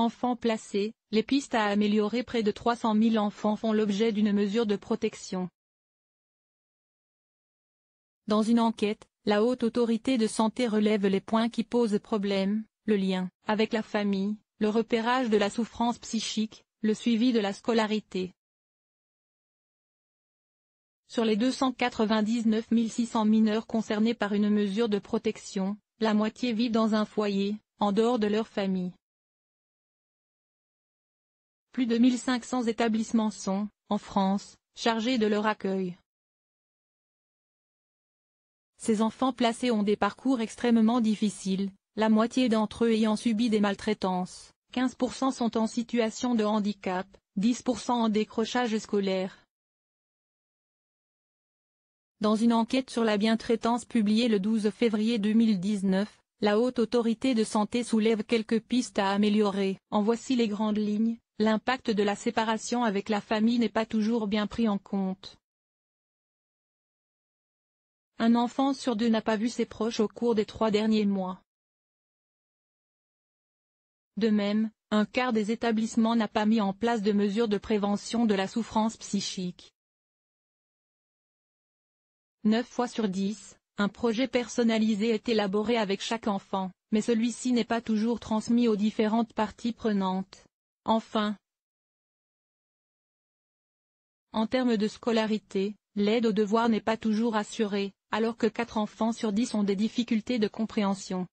Enfants placés, les pistes à améliorer près de 300 000 enfants font l'objet d'une mesure de protection. Dans une enquête, la haute autorité de santé relève les points qui posent problème, le lien avec la famille, le repérage de la souffrance psychique, le suivi de la scolarité. Sur les 299 600 mineurs concernés par une mesure de protection, la moitié vit dans un foyer, en dehors de leur famille. Plus de 1500 établissements sont, en France, chargés de leur accueil. Ces enfants placés ont des parcours extrêmement difficiles, la moitié d'entre eux ayant subi des maltraitances, 15% sont en situation de handicap, 10% en décrochage scolaire. Dans une enquête sur la bientraitance publiée le 12 février 2019, la Haute Autorité de Santé soulève quelques pistes à améliorer. En voici les grandes lignes, L'impact de la séparation avec la famille n'est pas toujours bien pris en compte. Un enfant sur deux n'a pas vu ses proches au cours des trois derniers mois. De même, un quart des établissements n'a pas mis en place de mesures de prévention de la souffrance psychique. Neuf fois sur dix, un projet personnalisé est élaboré avec chaque enfant, mais celui-ci n'est pas toujours transmis aux différentes parties prenantes. Enfin. En termes de scolarité, l'aide au devoir n'est pas toujours assurée, alors que 4 enfants sur 10 ont des difficultés de compréhension.